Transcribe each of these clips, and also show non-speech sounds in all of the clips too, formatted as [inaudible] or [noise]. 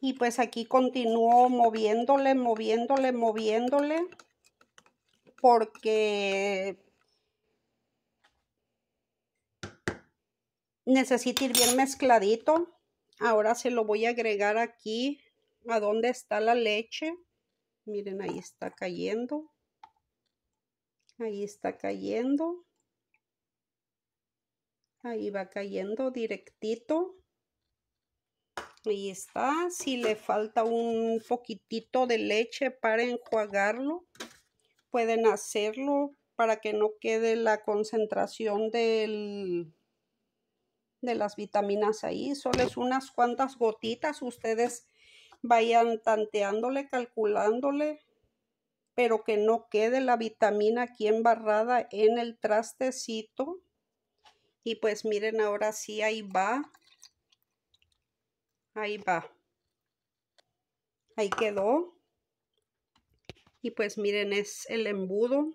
y pues aquí continúo moviéndole, moviéndole, moviéndole porque necesita ir bien mezcladito. Ahora se lo voy a agregar aquí a donde está la leche. Miren, ahí está cayendo. Ahí está cayendo. Ahí va cayendo directito. Ahí está. Si le falta un poquitito de leche para enjuagarlo, pueden hacerlo para que no quede la concentración del, de las vitaminas ahí. Solo es unas cuantas gotitas. Ustedes vayan tanteándole, calculándole, pero que no quede la vitamina aquí embarrada en el trastecito. Y pues miren, ahora sí ahí va Ahí va. Ahí quedó. Y pues miren, es el embudo.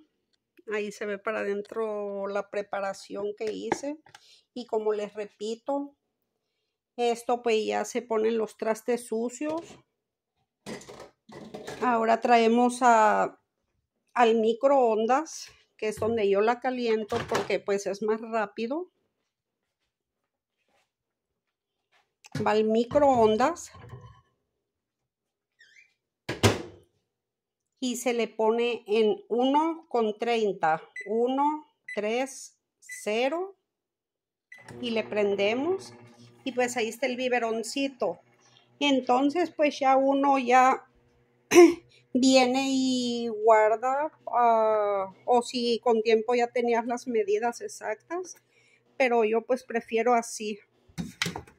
Ahí se ve para adentro la preparación que hice. Y como les repito, esto pues ya se ponen los trastes sucios. Ahora traemos a, al microondas, que es donde yo la caliento porque pues es más rápido. va al microondas y se le pone en 1 con 30 1 3 0 y le prendemos y pues ahí está el biberoncito entonces pues ya uno ya [clears throat] viene y guarda ah, o si con tiempo ya tenías las medidas exactas pero yo pues prefiero así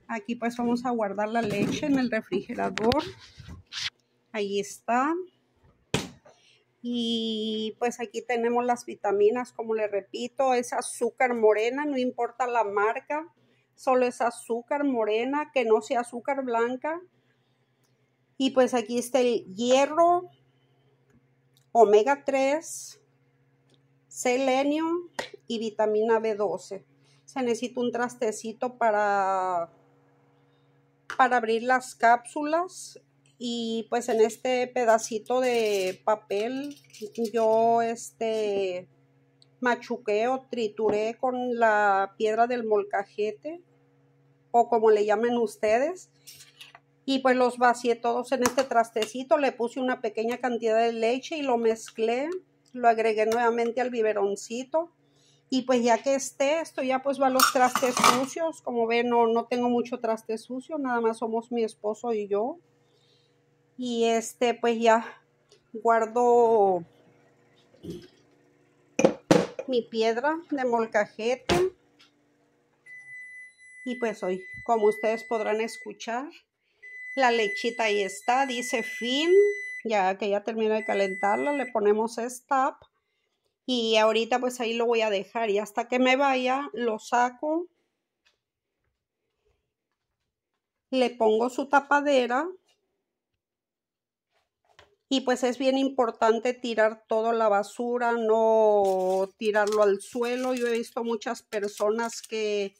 Aquí pues vamos a guardar la leche en el refrigerador. Ahí está. Y pues aquí tenemos las vitaminas, como le repito, es azúcar morena, no importa la marca, solo es azúcar morena, que no sea azúcar blanca. Y pues aquí está el hierro, omega 3, selenio y vitamina B12. Se necesita un trastecito para para abrir las cápsulas y pues en este pedacito de papel yo este machuqué o trituré con la piedra del molcajete o como le llamen ustedes y pues los vacié todos en este trastecito, le puse una pequeña cantidad de leche y lo mezclé, lo agregué nuevamente al biberoncito y pues ya que esté esto, ya pues va los trastes sucios. Como ven, no, tengo mucho traste sucio, nada más somos mi esposo y yo. Y este, pues ya guardo mi piedra de molcajete. Y pues hoy, como ustedes podrán escuchar, la lechita ahí está, dice fin. Ya que ya termina de calentarla, le ponemos stop y ahorita pues ahí lo voy a dejar y hasta que me vaya lo saco, le pongo su tapadera y pues es bien importante tirar toda la basura, no tirarlo al suelo. Yo he visto muchas personas que,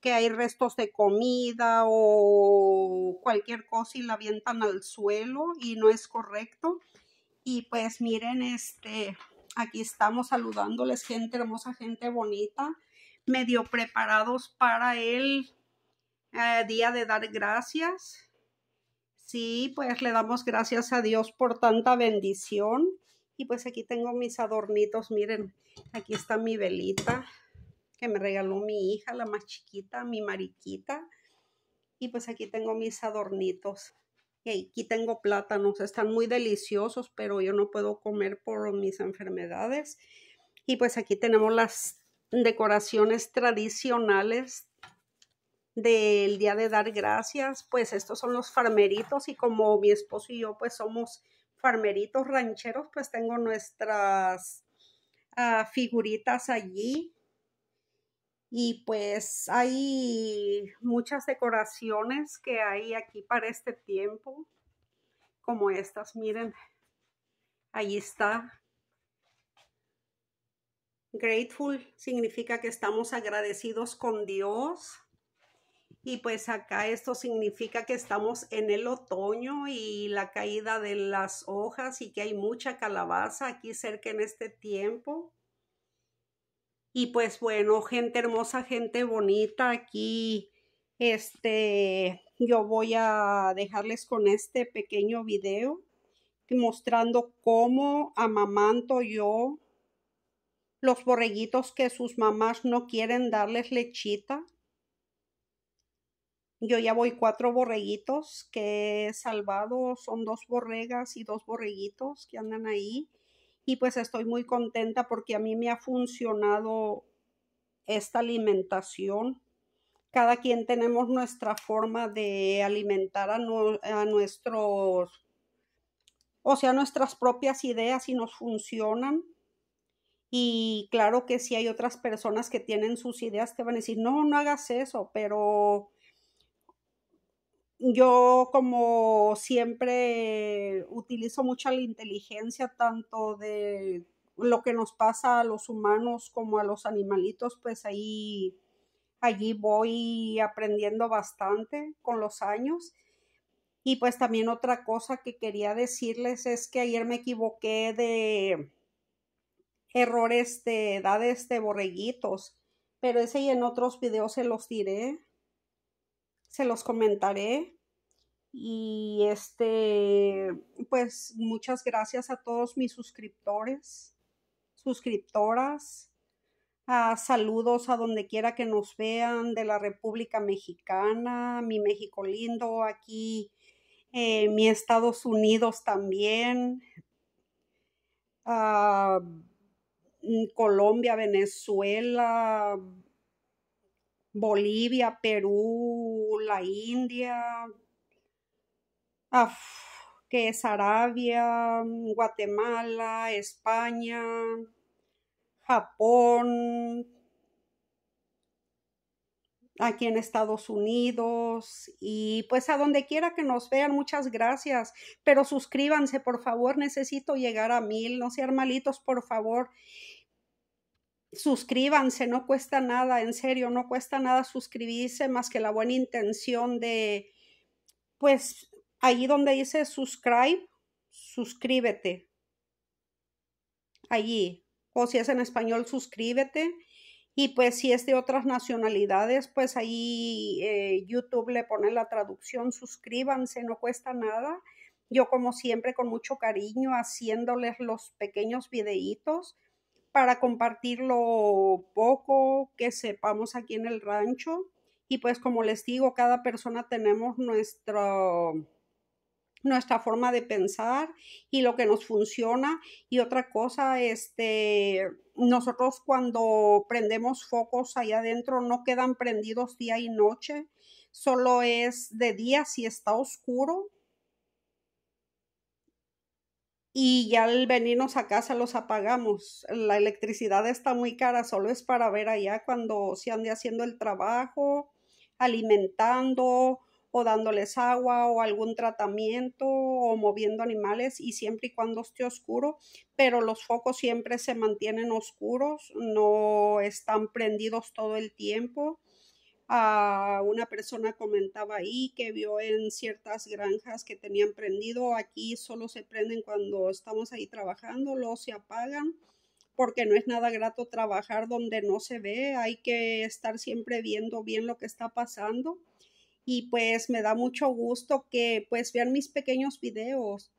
que hay restos de comida o cualquier cosa y la avientan al suelo y no es correcto. Y pues miren, este, Aquí estamos saludándoles, gente hermosa, gente bonita, medio preparados para el eh, día de dar gracias. Sí, pues le damos gracias a Dios por tanta bendición. Y pues aquí tengo mis adornitos, miren, aquí está mi velita que me regaló mi hija, la más chiquita, mi mariquita. Y pues aquí tengo mis adornitos aquí tengo plátanos, están muy deliciosos, pero yo no puedo comer por mis enfermedades. Y pues aquí tenemos las decoraciones tradicionales del día de dar gracias, pues estos son los farmeritos y como mi esposo y yo pues somos farmeritos rancheros, pues tengo nuestras ah, figuritas allí y pues hay muchas decoraciones que hay aquí para este tiempo, como estas, miren, ahí está. Grateful significa que estamos agradecidos con Dios. Y pues acá esto significa que estamos en el otoño y la caída de las hojas y que hay mucha calabaza aquí cerca en este tiempo. Y pues bueno, gente hermosa, gente bonita aquí. Este, yo voy a dejarles con este pequeño video mostrando cómo amamanto yo los borreguitos que sus mamás no quieren darles lechita. Yo ya voy cuatro borreguitos que he salvado, son dos borregas y dos borreguitos que andan ahí y pues estoy muy contenta porque a mí me ha funcionado esta alimentación. Cada quien tenemos nuestra forma de alimentar a, nuestros, o sea, nuestras propias ideas y nos funcionan. Y claro que si hay otras personas que tienen sus ideas que van a decir, no, no hagas eso, pero yo como siempre utilizo mucha la inteligencia tanto de lo que nos pasa a los humanos como a los animalitos, pues ahí allí voy aprendiendo bastante con los años. Y pues también otra cosa que quería decirles es que ayer me equivoqué de errores de edades de borreguitos, pero ese y en otros videos se los diré se los comentaré. Y este, pues muchas gracias a todos mis suscriptores, suscriptoras. A saludos a donde quiera que nos vean de la República Mexicana, mi México lindo, aquí eh, mi Estados Unidos también, ah, mm, Colombia, Venezuela, Bolivia, Perú, la India, ah, que es Arabia, Guatemala, España, Japón, aquí en Estados Unidos y pues a donde quiera que nos vean, muchas gracias, pero suscríbanse por favor, necesito llegar a mil, no sean malitos por favor suscríbanse, no cuesta nada, en serio, no cuesta nada suscribirse más que la buena intención de, pues, ahí donde dice subscribe, suscríbete. Allí. O si es en español, suscríbete. Y pues si es de otras nacionalidades, pues ahí eh, YouTube le pone la traducción, suscríbanse, no cuesta nada. Yo como siempre con mucho cariño haciéndoles los pequeños videitos para compartir lo poco que sepamos aquí en el rancho. Y pues como les digo, cada persona tenemos nuestra forma de pensar y lo que nos funciona. Y otra cosa, este, nosotros cuando prendemos focos allá adentro no quedan prendidos día y noche, solo es de día si está oscuro y ya al venirnos a casa los apagamos. La electricidad está muy cara, solo es para ver allá cuando se ande haciendo el trabajo, alimentando o dándoles agua o algún tratamiento o moviendo animales y siempre y cuando esté oscuro, pero los focos siempre se mantienen oscuros, no están prendidos todo el tiempo a una persona comentaba ahí que vio en ciertas granjas que tenían prendido. Aquí solo se prenden cuando estamos ahí trabajando, luego se apagan porque no es nada grato trabajar donde no se ve. Hay que estar siempre viendo bien lo que está pasando. Y pues me da mucho gusto que pues vean mis pequeños videos.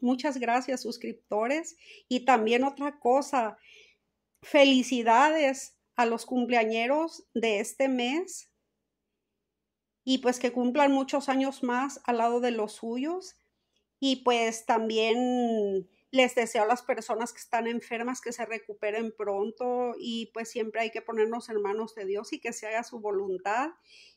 Muchas gracias suscriptores. Y también otra cosa, felicidades a los cumpleañeros de este mes y pues que cumplan muchos años más al lado de los suyos y pues también les deseo a las personas que están enfermas que se recuperen pronto y pues siempre hay que ponernos en manos de Dios y que se haga su voluntad.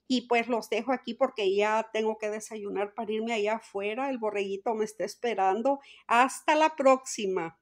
Y pues los dejo aquí porque ya tengo que desayunar para irme allá afuera. El borreguito me está esperando. Hasta la próxima.